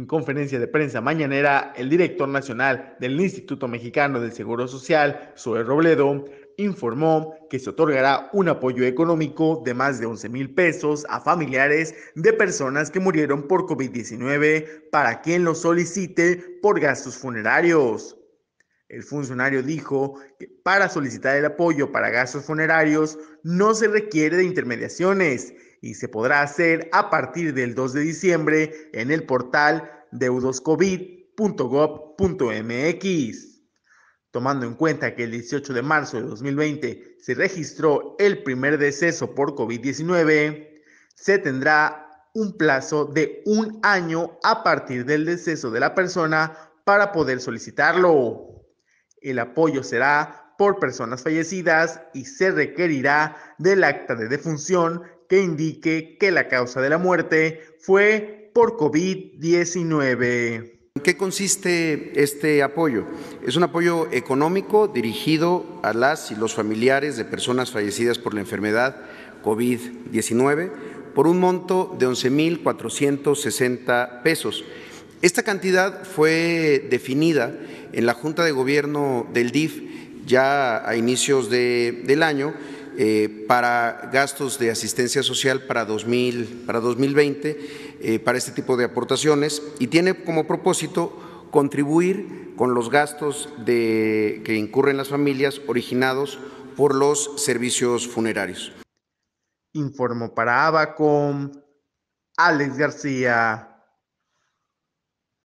En conferencia de prensa mañanera, el director nacional del Instituto Mexicano del Seguro Social, Zoe Robledo, informó que se otorgará un apoyo económico de más de 11 mil pesos a familiares de personas que murieron por COVID-19 para quien lo solicite por gastos funerarios. El funcionario dijo que para solicitar el apoyo para gastos funerarios no se requiere de intermediaciones y se podrá hacer a partir del 2 de diciembre en el portal deudoscovid.gov.mx. Tomando en cuenta que el 18 de marzo de 2020 se registró el primer deceso por COVID-19, se tendrá un plazo de un año a partir del deceso de la persona para poder solicitarlo. El apoyo será por personas fallecidas y se requerirá del acta de defunción que indique que la causa de la muerte fue por COVID-19. ¿En qué consiste este apoyo? Es un apoyo económico dirigido a las y los familiares de personas fallecidas por la enfermedad COVID-19 por un monto de 11.460 pesos. Esta cantidad fue definida en la Junta de Gobierno del DIF ya a inicios del año eh, para gastos de asistencia social para, 2000, para 2020, eh, para este tipo de aportaciones, y tiene como propósito contribuir con los gastos de, que incurren las familias originados por los servicios funerarios. Informo para Abacom, Alex García.